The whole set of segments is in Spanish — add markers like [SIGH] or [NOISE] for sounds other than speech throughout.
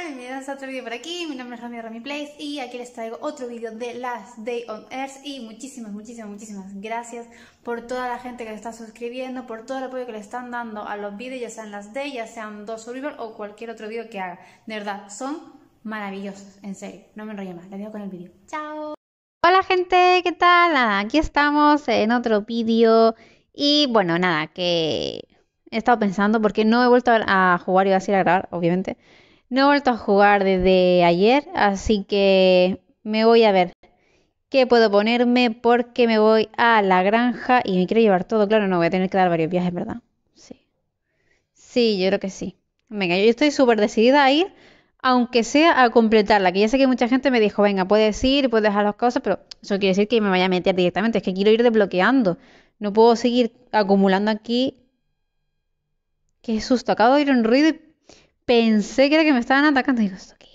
Bienvenidos a otro vídeo por aquí, mi nombre es Rami Rami Place y aquí les traigo otro vídeo de Last Day on Earth y muchísimas, muchísimas, muchísimas gracias por toda la gente que está suscribiendo, por todo el apoyo que le están dando a los vídeos, ya sean las Day, ya sean Dos Survivor o cualquier otro vídeo que haga. De verdad, son maravillosos, en serio, no me enrollo más, les dejo con el vídeo. ¡Chao! Hola gente, ¿qué tal? aquí estamos en otro vídeo y bueno, nada, que... He estado pensando porque no he vuelto a jugar y así a grabar, obviamente. No he vuelto a jugar desde ayer, así que me voy a ver qué puedo ponerme porque me voy a la granja y me quiero llevar todo. Claro, no voy a tener que dar varios viajes, ¿verdad? Sí. Sí, yo creo que sí. Venga, yo estoy súper decidida a ir, aunque sea a completarla, que ya sé que mucha gente me dijo, venga, puedes ir, puedes dejar las cosas, pero eso quiere decir que me vaya a meter directamente, es que quiero ir desbloqueando. No puedo seguir acumulando aquí. Qué susto, acabo de oír un ruido y pensé que era que me estaban atacando. Y digo, ¿esto qué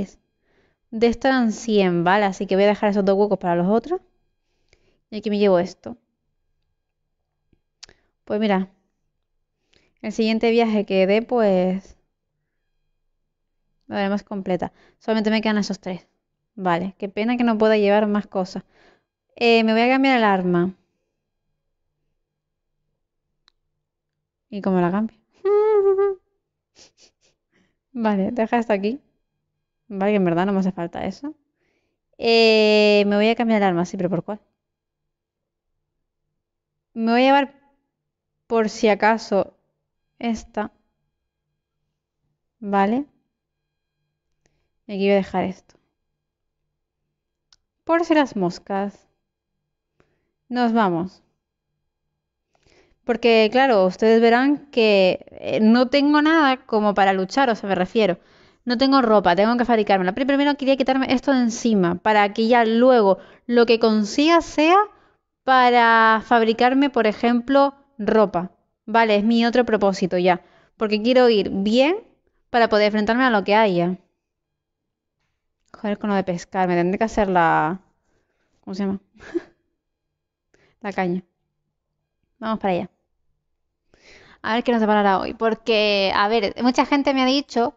es? De esto eran 100, ¿vale? Así que voy a dejar esos dos huecos para los otros. Y aquí me llevo esto. Pues mira, el siguiente viaje que dé, pues... La veremos completa. Solamente me quedan esos tres. Vale, qué pena que no pueda llevar más cosas. Eh, me voy a cambiar el arma. ¿Y cómo la cambio? Vale, deja esto aquí. Vale, que en verdad no me hace falta eso. Eh, me voy a cambiar el arma, sí, pero ¿por cuál? Me voy a llevar, por si acaso, esta. Vale. Y aquí voy a dejar esto. Por si las moscas. Nos vamos. Porque claro, ustedes verán que eh, no tengo nada como para luchar, o sea, me refiero. No tengo ropa, tengo que fabricármela. Pero primero quería quitarme esto de encima para que ya luego lo que consiga sea para fabricarme, por ejemplo, ropa. Vale, es mi otro propósito ya. Porque quiero ir bien para poder enfrentarme a lo que haya. Joder, con lo de pescar. Me tendré que hacer la... ¿Cómo se llama? [LAUGHS] la caña. Vamos para allá. A ver qué nos deparará hoy. Porque, a ver, mucha gente me ha dicho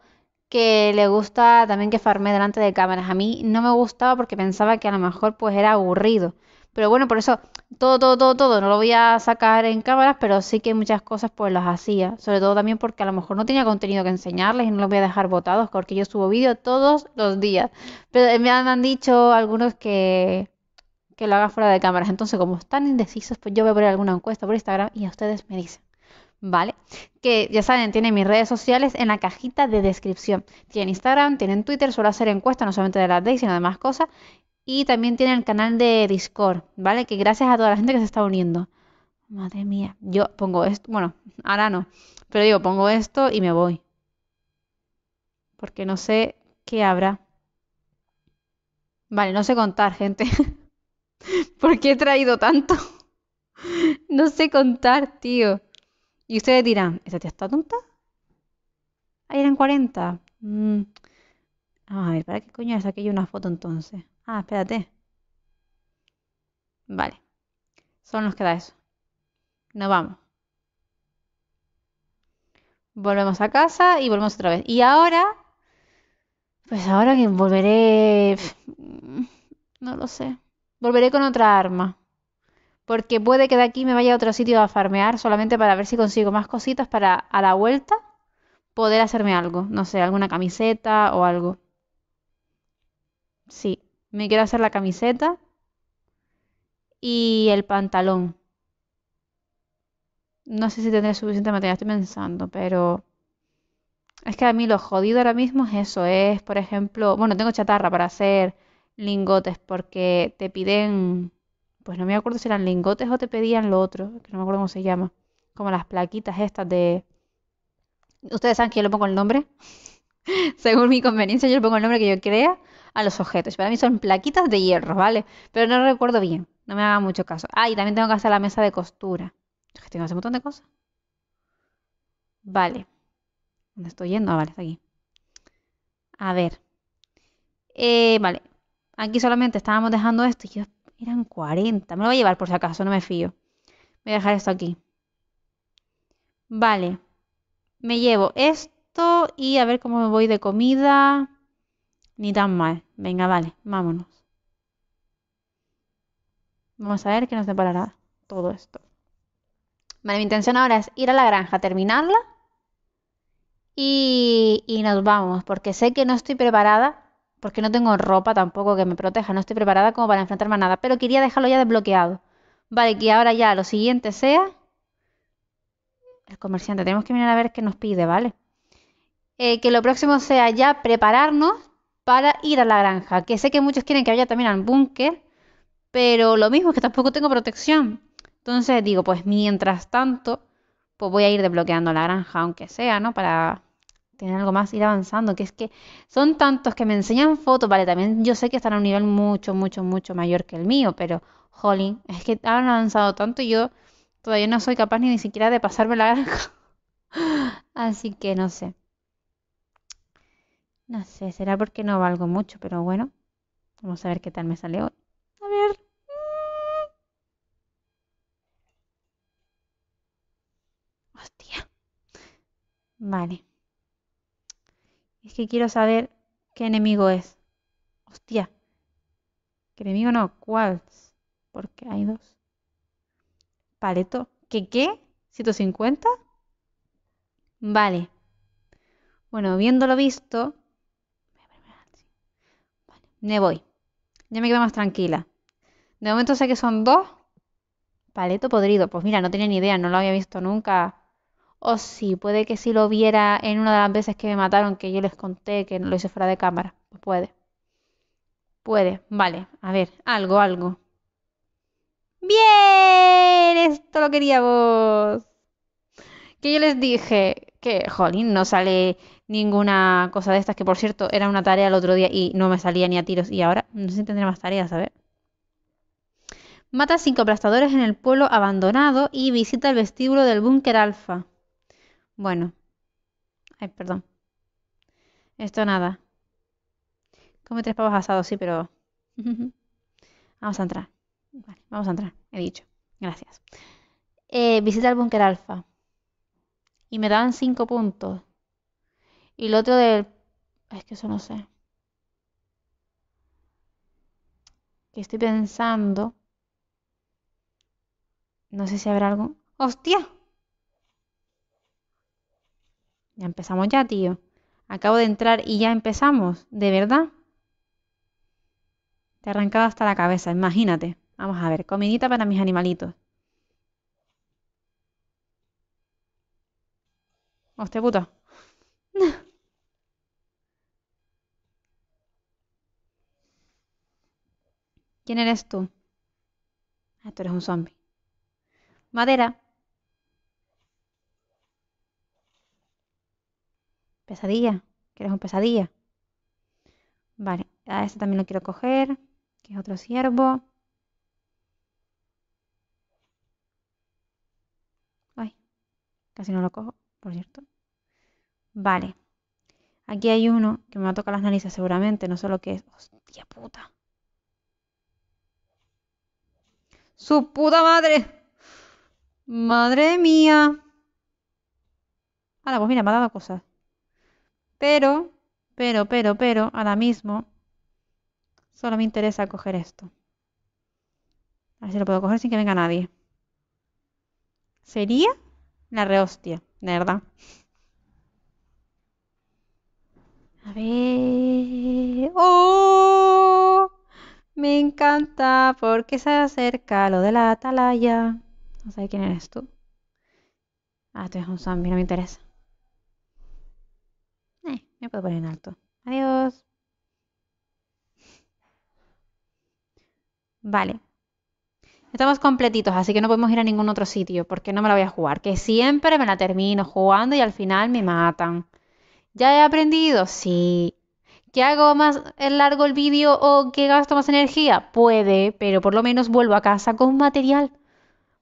que le gusta también que farme delante de cámaras. A mí no me gustaba porque pensaba que a lo mejor pues era aburrido. Pero bueno, por eso todo, todo, todo, todo no lo voy a sacar en cámaras, pero sí que muchas cosas pues las hacía. Sobre todo también porque a lo mejor no tenía contenido que enseñarles y no los voy a dejar botados porque yo subo vídeo todos los días. Pero eh, me han, dicho algunos que, que lo haga fuera de cámaras. Entonces como están indecisos, pues yo voy a poner alguna encuesta por Instagram y a ustedes me dicen. ¿vale? Que ya saben, tienen mis redes sociales en la cajita de descripción. Tienen Instagram, tienen Twitter, suelo hacer encuestas no solamente de las days, sino de más cosas. Y también tienen el canal de Discord, ¿vale? Que gracias a toda la gente que se está uniendo. Madre mía, yo pongo esto, bueno, ahora no, pero digo, pongo esto y me voy. Porque no sé qué habrá. Vale, no sé contar, gente. [LAUGHS] ¿Por qué he traído tanto? [LAUGHS] no sé contar, tío. Y ustedes dirán, ¿esa tía está tonta? Ahí eran 40. Mm. a ver, ¿para qué coño saqué yo una foto entonces? Ah, espérate. Vale. Solo nos queda eso. Nos vamos. Volvemos a casa y volvemos otra vez. Y ahora, pues ahora que volveré... No lo sé. Volveré con otra arma. Porque puede que de aquí me vaya a otro sitio a farmear solamente para ver si consigo más cositas para a la vuelta poder hacerme algo. No sé, alguna camiseta o algo. Sí, me quiero hacer la camiseta y el pantalón. No sé si tendré suficiente material, estoy pensando, pero... Es que a mí lo jodido ahora mismo es eso, es, por ejemplo, bueno, tengo chatarra para hacer lingotes porque te piden pues no me acuerdo si eran lingotes o te pedían lo otro, que no me acuerdo cómo se llama, como las plaquitas estas de... Ustedes saben que yo le pongo el nombre, [LAUGHS] según mi conveniencia yo le pongo el nombre que yo crea a los objetos. Para mí son plaquitas de hierro, ¿vale? Pero no recuerdo bien, no me haga mucho caso. Ah, y también tengo que hacer la mesa de costura. tengo que hacer un montón de cosas. Vale. ¿Dónde estoy yendo? Ah, vale, está aquí. A ver. Eh, vale. Aquí solamente estábamos dejando esto. Y yo eran 40. Me lo voy a llevar por si acaso, no me fío. Voy a dejar esto aquí. Vale. Me llevo esto y a ver cómo me voy de comida. Ni tan mal. Venga, vale, vámonos. Vamos a ver qué nos deparará todo esto. Vale, mi intención ahora es ir a la granja, terminarla y, y nos vamos, porque sé que no estoy preparada porque no tengo ropa tampoco que me proteja, no estoy preparada como para enfrentarme a nada, pero quería dejarlo ya desbloqueado. Vale, que ahora ya lo siguiente sea... El comerciante, tenemos que mirar a ver qué nos pide, ¿vale? Eh, que lo próximo sea ya prepararnos para ir a la granja, que sé que muchos quieren que vaya también al búnker, pero lo mismo es que tampoco tengo protección. Entonces digo, pues mientras tanto, pues voy a ir desbloqueando la granja, aunque sea, ¿no? Para tener algo más, ir avanzando, que es que son tantos que me enseñan fotos, vale, también yo sé que están a un nivel mucho, mucho, mucho mayor que el mío, pero, jolín, es que han avanzado tanto y yo todavía no soy capaz ni, ni siquiera de pasarme la granja. [LAUGHS] Así que no sé. No sé, será porque no valgo mucho, pero bueno, vamos a ver qué tal me sale hoy. A ver. Hostia. Vale. Es que quiero saber qué enemigo es. Hostia. ¿Qué enemigo no? ¿Cuál? Porque hay dos. Paleto. ¿Qué qué? ¿150? Vale. Bueno, viéndolo visto... Vale, me voy. Ya me quedo más tranquila. De momento sé que son dos. Paleto podrido. Pues mira, no tenía ni idea, no lo había visto nunca. O sí, puede que si lo viera en una de las veces que me mataron, que yo les conté que lo hice fuera de cámara. Puede. Puede. Vale. A ver, algo, algo. Bien, esto lo queríamos. Que yo les dije que, jolín, no sale ninguna cosa de estas, que por cierto era una tarea el otro día y no me salía ni a tiros. Y ahora no sé si tendré más tareas, a ver. Mata cinco aplastadores en el pueblo abandonado y visita el vestíbulo del búnker alfa. Bueno. Ay, perdón. Esto nada. Come tres pavos asados, sí, pero... [LAUGHS] vamos a entrar. Vale, vamos a entrar, he dicho. Gracias. Eh, visita el búnker alfa. Y me dan cinco puntos. Y el otro del... Es que eso no sé. Que estoy pensando... No sé si habrá algo... ¡Hostia! Ya empezamos ya, tío. Acabo de entrar y ya empezamos. ¿De verdad? Te he arrancado hasta la cabeza, imagínate. Vamos a ver, comidita para mis animalitos. Hostia puta. [LAUGHS] ¿Quién eres tú? Ah, tú eres un zombie. Madera. pesadilla. ¿Quieres un pesadilla? Vale, a este también lo quiero coger, que es otro ciervo. Ay, casi no lo cojo, por cierto. Vale. Aquí hay uno que me va a tocar las narices seguramente, no sé que es. Hostia puta. ¡Su puta madre! ¡Madre mía! Ahora, pues mira, me ha dado cosas. Pero, pero, pero, pero, ahora mismo solo me interesa coger esto. A ver si lo puedo coger sin que venga nadie. Sería la rehostia, de verdad. A ver. ¡Oh! Me encanta porque se acerca lo de la atalaya. No sé quién eres tú. Ah, tú eres un zombie, no me interesa puedo poner en alto. Adiós. Vale. Estamos completitos, así que no podemos ir a ningún otro sitio, porque no me la voy a jugar. Que siempre me la termino jugando y al final me matan. ¿Ya he aprendido? Sí. ¿Que hago más largo el vídeo o que gasto más energía? Puede, pero por lo menos vuelvo a casa con material.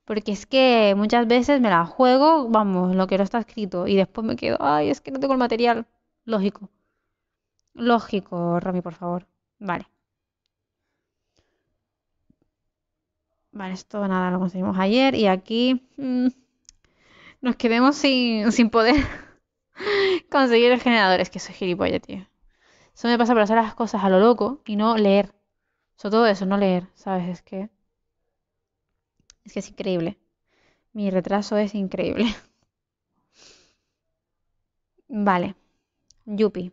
Porque es que muchas veces me la juego, vamos, lo que no está escrito, y después me quedo, ay, es que no tengo el material. Lógico. Lógico, Rami, por favor. Vale. Vale, esto nada, lo conseguimos ayer y aquí mm, nos quedemos sin, poder [LAUGHS] conseguir el generador. que soy gilipollas, tío. Eso me pasa por hacer las cosas a lo loco y no leer. Sobre todo eso, no leer, ¿sabes? Es que. Es que es increíble. Mi retraso es increíble. [LAUGHS] Vale. Yupi.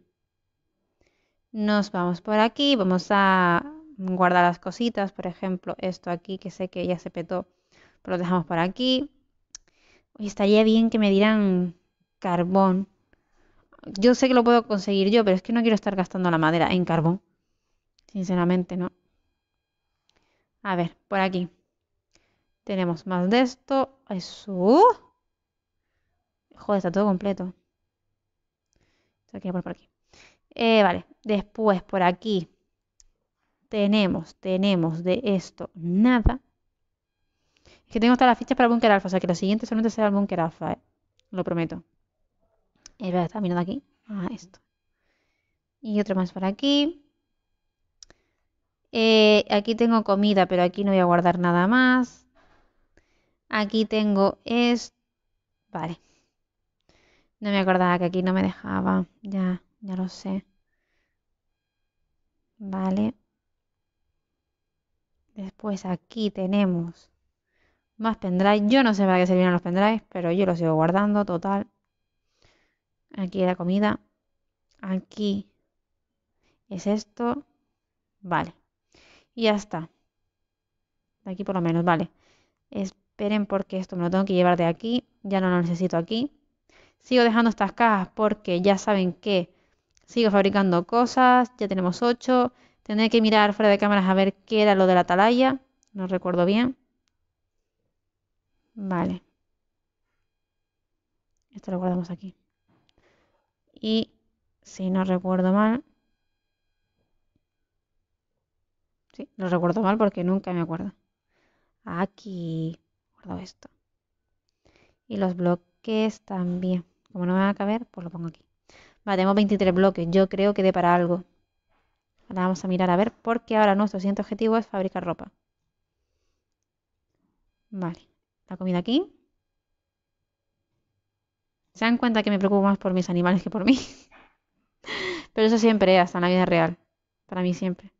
Nos vamos por aquí, vamos a guardar las cositas, por ejemplo, esto aquí que sé que ya se petó, pero pues lo dejamos por aquí. y estaría bien que me dieran carbón. Yo sé que lo puedo conseguir yo, pero es que no quiero estar gastando la madera en carbón. Sinceramente, no. A ver, por aquí. Tenemos más de esto. Eso. Joder, está todo completo por aquí. Eh, vale, después por aquí tenemos, tenemos de esto nada. Es que tengo hasta las fichas para el Bunker alfa o sea que la siguiente solamente será el Bunker alfa eh. lo prometo. Eh, mirando aquí. Ah, esto. Y otro más por aquí. aquí tengo comida, pero aquí no voy a guardar nada más. Aquí tengo esto. Vale. No me acordaba que aquí no me dejaba. Ya, ya lo sé. Vale. Después aquí tenemos más pendrive. Yo no sé para qué servirán los pendrives, pero yo los sigo guardando, total. Aquí la comida. Aquí es esto. Vale. Y ya está. De aquí por lo menos, vale. Esperen porque esto me lo tengo que llevar de aquí. Ya no lo necesito aquí. Sigo dejando estas cajas porque ya saben que sigo fabricando cosas, ya tenemos 8. Tendré que mirar fuera de cámaras a ver qué era lo de la atalaya, no recuerdo bien. Vale. Esto lo guardamos aquí. Y si no recuerdo mal... Sí, lo recuerdo mal porque nunca me acuerdo. Aquí guardo esto. Y los bloques que es también. Como no me va a caber, pues lo pongo aquí. Vale, tenemos 23 bloques. Yo creo que dé para algo. Ahora vamos a mirar a ver, porque ahora nuestro siguiente objetivo es fabricar ropa. Vale, la comida aquí. Se dan cuenta que me preocupo más por mis animales que por mí. [LAUGHS] Pero eso siempre, es. hasta en la vida real. Para mí siempre.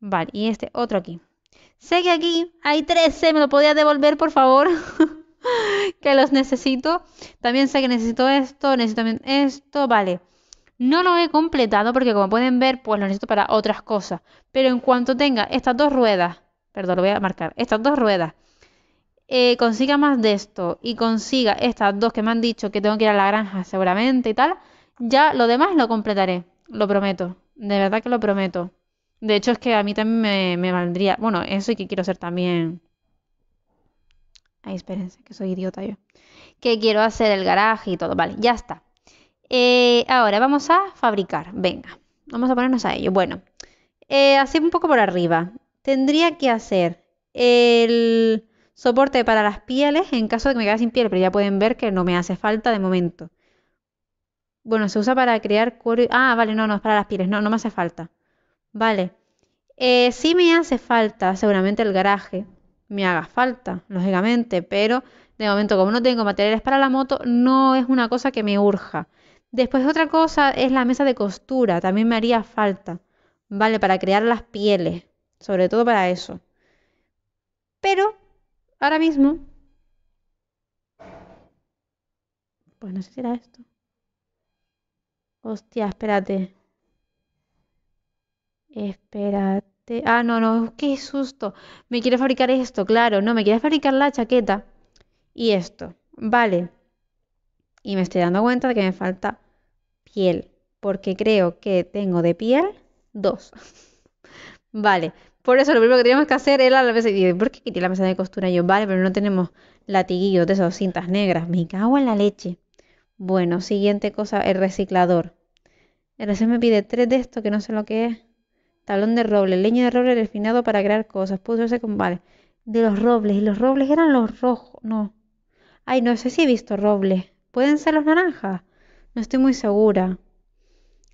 Vale, y este otro aquí. Sé que aquí hay 13, ¿me lo podías devolver, por favor? [LAUGHS] [LAUGHS] que los necesito. También sé que necesito esto, necesito esto, vale. No lo he completado porque como pueden ver, pues lo necesito para otras cosas. Pero en cuanto tenga estas dos ruedas, perdón, lo voy a marcar, estas dos ruedas, eh, consiga más de esto y consiga estas dos que me han dicho que tengo que ir a la granja seguramente y tal, ya lo demás lo completaré, lo prometo, de verdad que lo prometo. De hecho es que a mí también me, valdría, bueno, eso y que quiero hacer también Ay, espérense, que soy idiota yo. Que quiero hacer el garaje y todo. Vale, ya está. Eh, ahora vamos a fabricar. Venga, vamos a ponernos a ello. Bueno, eh, así un poco por arriba. Tendría que hacer el soporte para las pieles en caso de que me quede sin piel, pero ya pueden ver que no me hace falta de momento. Bueno, se usa para crear cuero. Ah, vale, no, no, es para las pieles. No, no me hace falta. Vale. Eh, sí me hace falta seguramente el garaje me haga falta, lógicamente, pero de momento como no tengo materiales para la moto, no es una cosa que me urja. Después otra cosa es la mesa de costura, también me haría falta, ¿vale? Para crear las pieles, sobre todo para eso. Pero ahora mismo... Pues no sé si era esto. Hostia, espérate. Espérate ah, no, no, qué susto. Me quiere fabricar esto, claro. No, me quiere fabricar la chaqueta. Y esto. Vale. Y me estoy dando cuenta de que me falta piel. Porque creo que tengo de piel dos. [LAUGHS] vale. Por eso lo primero que teníamos que hacer era la mesa. Y, ¿Por qué quité la mesa de costura? yo, vale, pero no tenemos latiguillos de esas cintas negras. Me cago en la leche. Bueno, siguiente cosa, el reciclador. El recién me pide tres de esto que no sé lo que es. Talón de roble, leña de roble refinado para crear cosas. Pudo hacerse con... Vale. De los robles. Y los robles eran los rojos. No. Ay, no sé si he visto robles. ¿Pueden ser los naranjas? No estoy muy segura.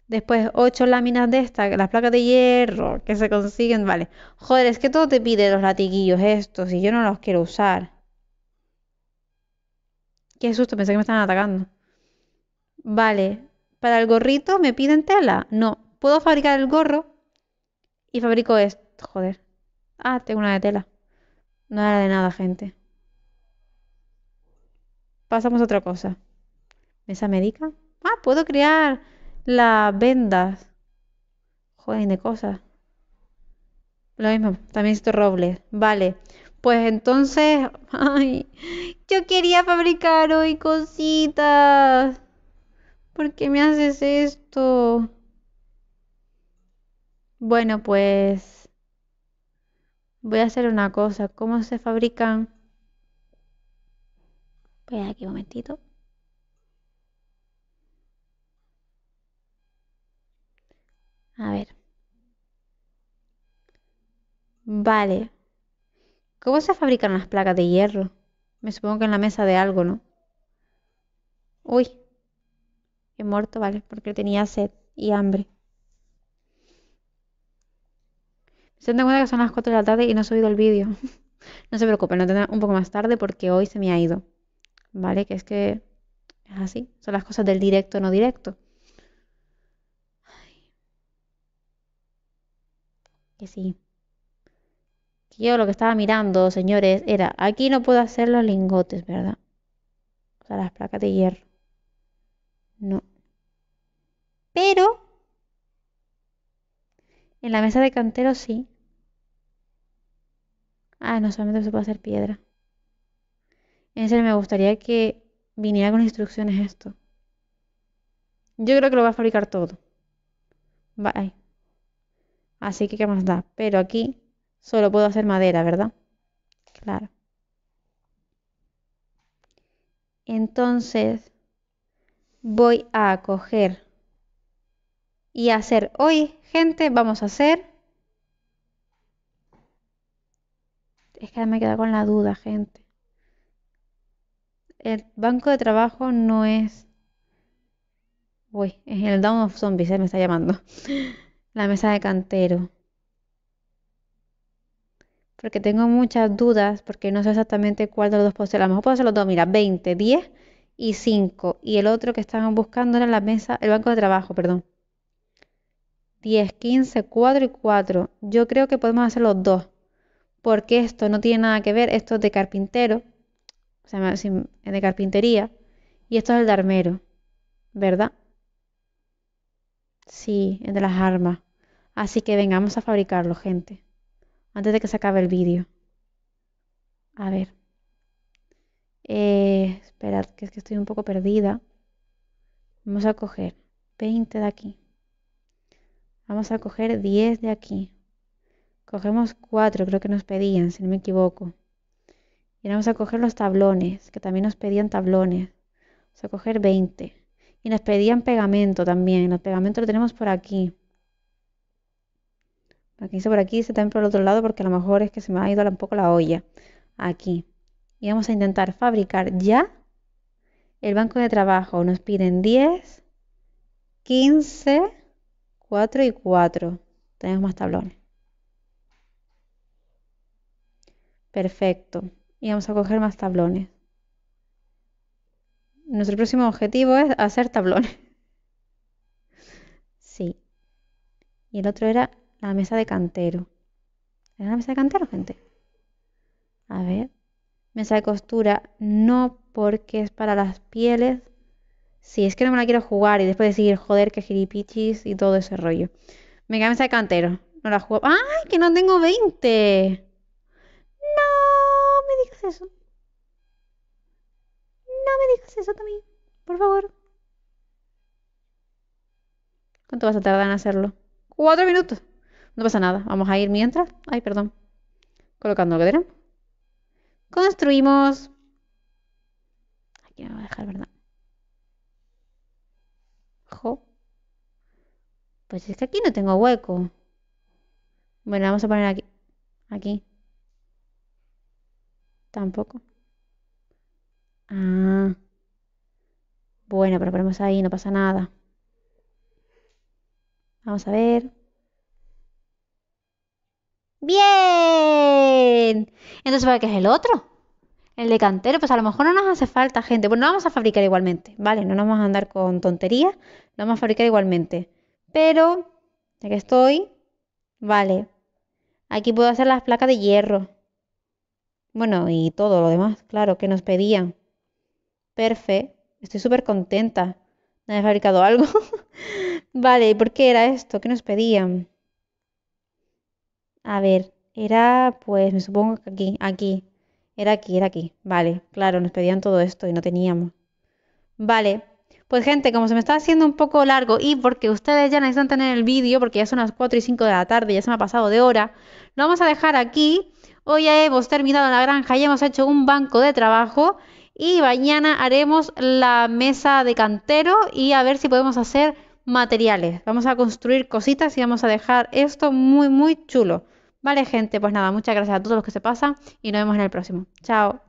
Después, ocho láminas de estas, las placas de hierro que se consiguen, vale. Joder, es que todo te pide los latiguillos estos y yo no los quiero usar. Qué susto, pensé que me estaban atacando. Vale, para el gorrito me piden tela. No, puedo fabricar el gorro y fabrico esto. Joder. Ah, tengo una de tela. No era de nada, gente. Pasamos a otra cosa. ¿Mesa médica? Ah, puedo crear las vendas. Joder, de cosas. Lo mismo, también esto roble. Vale. Pues entonces, [LAUGHS] ay, yo quería fabricar hoy cositas. ¿Por qué me haces esto? Bueno, pues voy a hacer una cosa. ¿Cómo se fabrican? ve pues, aquí un momentito. A ver. Vale. ¿Cómo se fabrican las placas de hierro? Me supongo que en la mesa de algo, ¿no? Uy. He muerto, vale, porque tenía sed y hambre. Se dan cuenta que son las 4 de la tarde y no he subido el vídeo. [LAUGHS] no se preocupen, lo tendrán un poco más tarde porque hoy se me ha ido. ¿Vale? Que es que es así. Son las cosas del directo no directo. Que sí. yo lo que estaba mirando, señores, era, aquí no puedo hacer los lingotes, ¿verdad? O sea, las placas de hierro. No. Pero en la mesa de cantero sí. Ah, no, solamente se puede hacer piedra. En serio, me gustaría que viniera con instrucciones esto. Yo creo que lo va a fabricar todo. Bye. Así que, ¿qué más da? Pero aquí solo puedo hacer madera, ¿verdad? Claro. Entonces, voy a coger y hacer hoy, gente, vamos a hacer Es que me queda con la duda, gente. El banco de trabajo no es. Uy, es el Down of Zombies, se eh, me está llamando. [LAUGHS] La mesa de cantero. Porque tengo muchas dudas, porque no sé exactamente cuál de los dos puedo A lo mejor puedo hacer los dos, mira, 20, 10 y 5. Y el otro que estaban buscando era la mesa, el banco de trabajo, perdón. 10, 15, 4 y 4. Yo creo que podemos hacer los dos porque esto no tiene nada que ver, esto es de carpintero, o sea, es de carpintería, y esto es el de armero, ¿verdad? Sí, es de las armas. Así que vengamos a fabricarlo, gente, antes de que se acabe el vídeo. A ver. Eh, esperad, que es que estoy un poco perdida. Vamos a coger 20 de aquí. Vamos a coger 10 de aquí. Cogemos cuatro, creo que nos pedían, si no me equivoco. Y vamos a coger los tablones, que también nos pedían tablones. Vamos a coger 20. Y nos pedían pegamento también. Los pegamentos lo tenemos por aquí. Aquí que por aquí, se también por el otro lado, porque a lo mejor es que se me ha ido un poco la olla. Aquí. Y vamos a intentar fabricar ya el banco de trabajo. Nos piden 10, 15, 4 y 4. Tenemos más tablones. Perfecto. Y vamos a coger más tablones. Nuestro próximo objetivo es hacer tablones. [LAUGHS] Sí. Y el otro era la mesa de cantero. ¿Era la mesa de cantero, gente? A ver. Mesa de costura, no porque es para las pieles. Sí, es que no me la quiero jugar y después decir, joder, que gilipichis y todo ese rollo. Me mesa de cantero. No la juego. ¡Ay, que no tengo 20! No me digas eso. No me digas eso, también Por favor. ¿Cuánto vas a tardar en hacerlo? Cuatro minutos. No pasa nada. Vamos a ir mientras. Ay, perdón. Colocando que Construimos. Aquí me va a dejar, ¿verdad? Jo. Pues es que aquí no tengo hueco. Bueno, vamos a poner aquí. Aquí. Tampoco. Ah. Bueno, pero ponemos ahí, no pasa nada. Vamos a ver. ¡Bien! Entonces, ¿para qué es el otro? El de cantero, pues a lo mejor no nos hace falta gente. pues no vamos a fabricar igualmente, ¿vale? No nos vamos a andar con tonterías, lo vamos a fabricar igualmente. Pero, ya que estoy, vale. Aquí puedo hacer las placas de hierro. Bueno, y todo lo demás, claro, que nos pedían. Perfecto, estoy súper contenta me he fabricado algo. [LAUGHS] vale, ¿y por qué era esto? ¿Qué nos pedían? A ver, era, pues, me supongo que aquí, aquí. Era aquí, era aquí. Vale, claro, nos pedían todo esto y no teníamos. Vale, pues gente, como se me está haciendo un poco largo y porque ustedes ya necesitan tener el vídeo, porque ya son las 4 y 5 de la tarde, ya se me ha pasado de hora, lo vamos a dejar aquí. Hoy ya hemos terminado la granja, ya hemos hecho un banco de trabajo y mañana haremos la mesa de cantero y a ver si podemos hacer materiales. Vamos a construir cositas y vamos a dejar esto muy, muy chulo. Vale, gente, pues nada, muchas gracias a todos los que se pasan y nos vemos en el próximo. Chao.